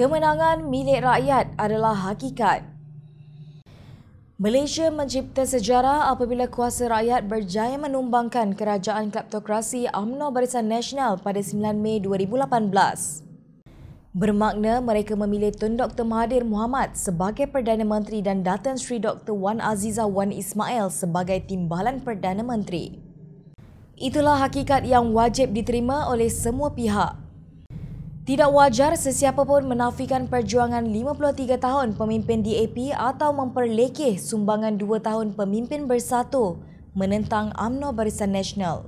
kemenangan milik rakyat adalah hakikat. Malaysia mencipta sejarah apabila kuasa rakyat berjaya menumbangkan kerajaan kleptokrasi UMNO Barisan Nasional pada 9 Mei 2018. Bermakna mereka memilih Tun Dr. Mahathir Mohamad sebagai Perdana Menteri dan Datin Sri Dr. Wan Azizah Wan Ismail sebagai timbalan Perdana Menteri. Itulah hakikat yang wajib diterima oleh semua pihak. Tidak wajar sesiapa pun menafikan perjuangan 53 tahun pemimpin DAP atau memperlekeh sumbangan 2 tahun pemimpin bersatu menentang Amno Barisan Nasional.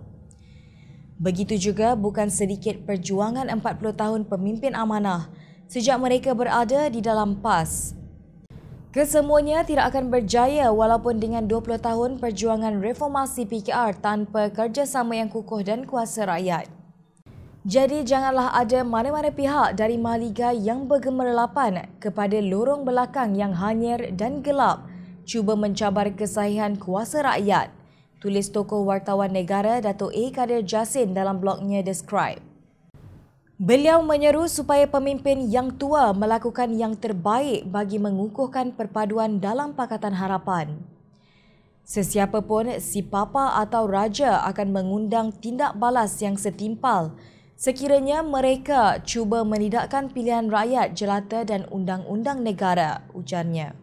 Begitu juga bukan sedikit perjuangan 40 tahun pemimpin amanah sejak mereka berada di dalam PAS. Kesemuanya tidak akan berjaya walaupun dengan 20 tahun perjuangan reformasi PKR tanpa kerjasama yang kukuh dan kuasa rakyat. Jadi janganlah ada mana-mana pihak dari Mahliga yang bergemerlapan kepada lorong belakang yang hanyir dan gelap cuba mencabar kesahihan kuasa rakyat. Tulis tokoh wartawan negara Dato' A. Kadir Jasin dalam blognya Describe. Beliau menyeru supaya pemimpin yang tua melakukan yang terbaik bagi mengukuhkan perpaduan dalam Pakatan Harapan. Sesiapa pun si papa atau raja akan mengundang tindak balas yang setimpal sekiranya mereka cuba menidakkan pilihan rakyat jelata dan undang-undang negara, ujarnya.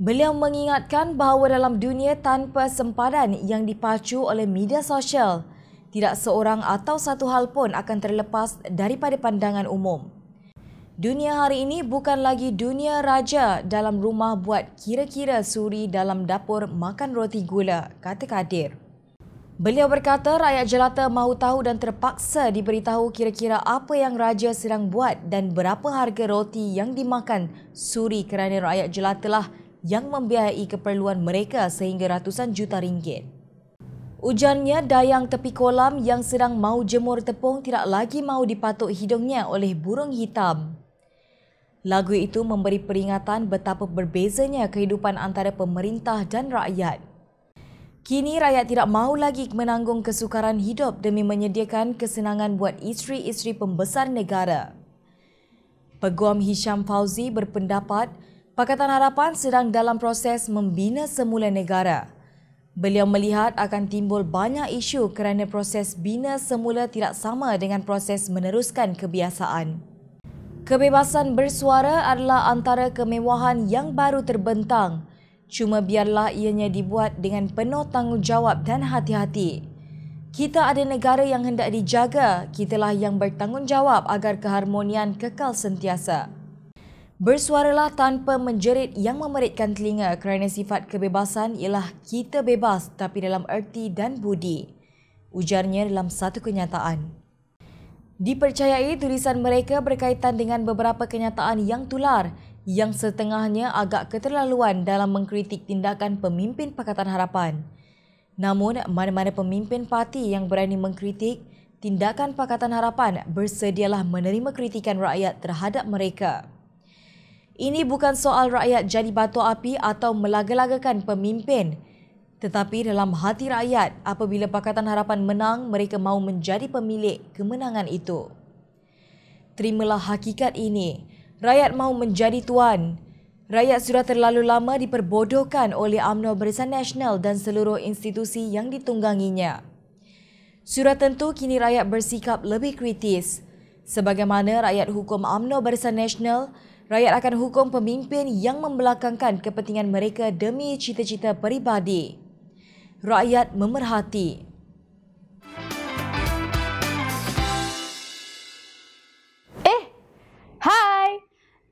Beliau mengingatkan bahawa dalam dunia tanpa sempadan yang dipacu oleh media sosial, tidak seorang atau satu hal pun akan terlepas daripada pandangan umum. Dunia hari ini bukan lagi dunia raja dalam rumah buat kira-kira suri dalam dapur makan roti gula, kata Kadir. Beliau berkata rakyat jelata mahu tahu dan terpaksa diberitahu kira-kira apa yang raja sedang buat dan berapa harga roti yang dimakan suri kerana rakyat jelata jelatalah yang membiayai keperluan mereka sehingga ratusan juta ringgit. Ujarnya dayang tepi kolam yang sedang mau jemur tepung tidak lagi mau dipatuk hidungnya oleh burung hitam. Lagu itu memberi peringatan betapa berbezanya kehidupan antara pemerintah dan rakyat. Kini rakyat tidak mahu lagi menanggung kesukaran hidup demi menyediakan kesenangan buat isteri-isteri pembesar negara. Peguam Hisham Fauzi berpendapat Pakatan Harapan sedang dalam proses membina semula negara. Beliau melihat akan timbul banyak isu kerana proses bina semula tidak sama dengan proses meneruskan kebiasaan. Kebebasan bersuara adalah antara kemewahan yang baru terbentang – Cuma biarlah ianya dibuat dengan penuh tanggungjawab dan hati-hati. Kita ada negara yang hendak dijaga, kitalah yang bertanggungjawab agar keharmonian kekal sentiasa. Bersuaralah tanpa menjerit yang memeritkan telinga kerana sifat kebebasan ialah kita bebas tapi dalam erti dan budi. Ujarnya dalam satu kenyataan. Dipercayai tulisan mereka berkaitan dengan beberapa kenyataan yang tular, yang setengahnya agak keterlaluan dalam mengkritik tindakan pemimpin Pakatan Harapan. Namun, mana-mana pemimpin parti yang berani mengkritik tindakan Pakatan Harapan bersedialah menerima kritikan rakyat terhadap mereka. Ini bukan soal rakyat jadi batu api atau melaga-lagakan pemimpin. Tetapi dalam hati rakyat, apabila Pakatan Harapan menang, mereka mahu menjadi pemilik kemenangan itu. Terimalah hakikat ini. Rakyat mahu menjadi tuan. Rakyat sudah terlalu lama diperbodohkan oleh UMNO Barisan Nasional dan seluruh institusi yang ditungganginya. Sudah tentu kini rakyat bersikap lebih kritis. Sebagaimana rakyat hukum UMNO Barisan Nasional, rakyat akan hukum pemimpin yang membelakangkan kepentingan mereka demi cita-cita peribadi. Rakyat memerhati.